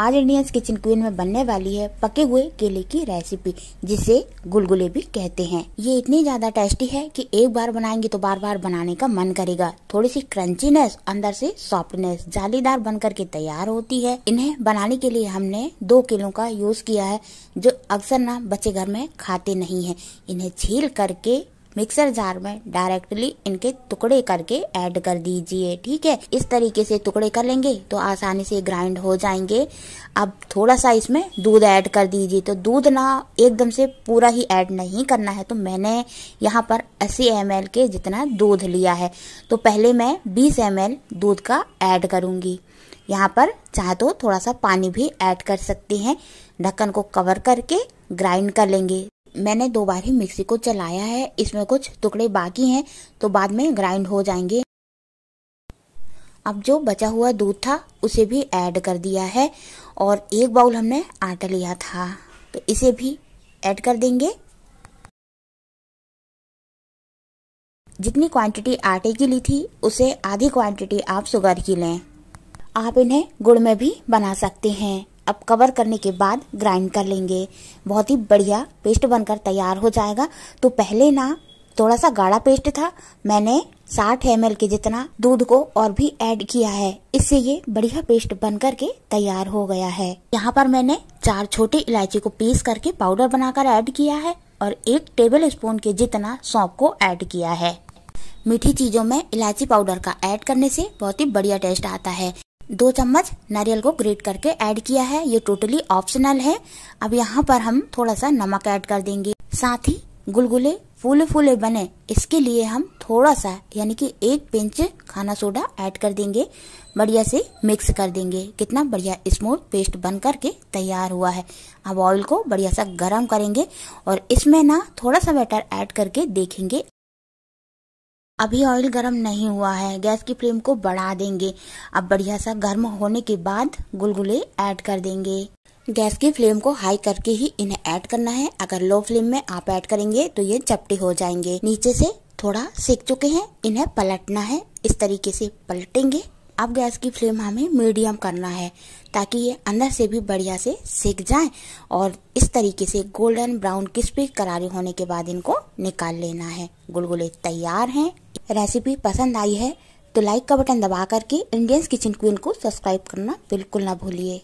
आज Indians kitchen queen में बनने वाली है पके हुए केले की रेसिपी जिसे गुलगुले भी कहते हैं ये इतनी ज्यादा टेस्टी है कि एक बार बनाएंगे तो बार बार बनाने का मन करेगा थोड़ी सी क्रंचीनेस अंदर से सॉफ्टनेस जालीदार बन करके तैयार होती है इन्हें बनाने के लिए हमने दो किलो का यूज किया है जो अक्सर ना बच्चे घर में खाते नहीं है इन्हें छील करके मिक्सर जार में डायरेक्टली इनके टुकड़े करके ऐड कर दीजिए ठीक है इस तरीके से टुकड़े कर लेंगे तो आसानी से ग्राइंड हो जाएंगे अब थोड़ा सा इसमें दूध ऐड कर दीजिए तो दूध ना एकदम से पूरा ही ऐड नहीं करना है तो मैंने यहाँ पर अस्सी एम के जितना दूध लिया है तो पहले मैं बीस एम दूध का ऐड करूँगी यहाँ पर चाहे तो थोड़ा सा पानी भी ऐड कर सकती हैं ढक्कन को कवर करके ग्राइंड कर लेंगे मैंने दो बार ही मिक्सी को चलाया है इसमें कुछ टुकड़े बाकी हैं तो बाद में ग्राइंड हो जाएंगे अब जो बचा हुआ दूध था उसे भी ऐड कर दिया है और एक बाउल हमने आटा लिया था तो इसे भी ऐड कर देंगे जितनी क्वांटिटी आटे की ली थी उसे आधी क्वांटिटी आप शुगर की लें आप इन्हें गुड़ में भी बना सकते हैं अब कवर करने के बाद ग्राइंड कर लेंगे बहुत ही बढ़िया पेस्ट बनकर तैयार हो जाएगा तो पहले ना थोड़ा सा गाढ़ा पेस्ट था मैंने 60 एम के जितना दूध को और भी ऐड किया है इससे ये बढ़िया पेस्ट बन के तैयार हो गया है यहाँ पर मैंने चार छोटे इलायची को पीस करके पाउडर बनाकर ऐड किया है और एक टेबल स्पून के जितना सौंप को ऐड किया है मीठी चीजों में इलायची पाउडर का ऐड करने से बहुत ही बढ़िया टेस्ट आता है दो चम्मच नारियल को ग्रेट करके ऐड किया है ये टोटली ऑप्शनल है अब यहाँ पर हम थोड़ा सा नमक ऐड कर देंगे साथ ही गुलगुले फूले फूले बने इसके लिए हम थोड़ा सा यानी कि एक पिंच खाना सोडा ऐड कर देंगे बढ़िया से मिक्स कर देंगे कितना बढ़िया स्मूथ पेस्ट बन करके तैयार हुआ है अब ऑयल को बढ़िया सा गर्म करेंगे और इसमें ना थोड़ा सा बैटर ऐड करके देखेंगे अभी ऑयल गर्म नहीं हुआ है गैस की फ्लेम को बढ़ा देंगे अब बढ़िया सा गर्म होने के बाद गुलगुले ऐड कर देंगे गैस की फ्लेम को हाई करके ही इन्हें ऐड करना है अगर लो फ्लेम में आप ऐड करेंगे तो ये चपटे हो जाएंगे नीचे से थोड़ा सेक चुके हैं इन्हें पलटना है इस तरीके से पलटेंगे अब गैस की फ्लेम हमें मीडियम करना है ताकि ये अंदर से भी बढ़िया से सेक जाए और इस तरीके से गोल्डन ब्राउन क्रिस्पी करारे होने के बाद इनको निकाल लेना है गुलगुले तैयार हैं रेसिपी पसंद आई है तो लाइक का बटन दबा करके इंडियंस किचन क्वीन को सब्सक्राइब करना बिल्कुल ना भूलिए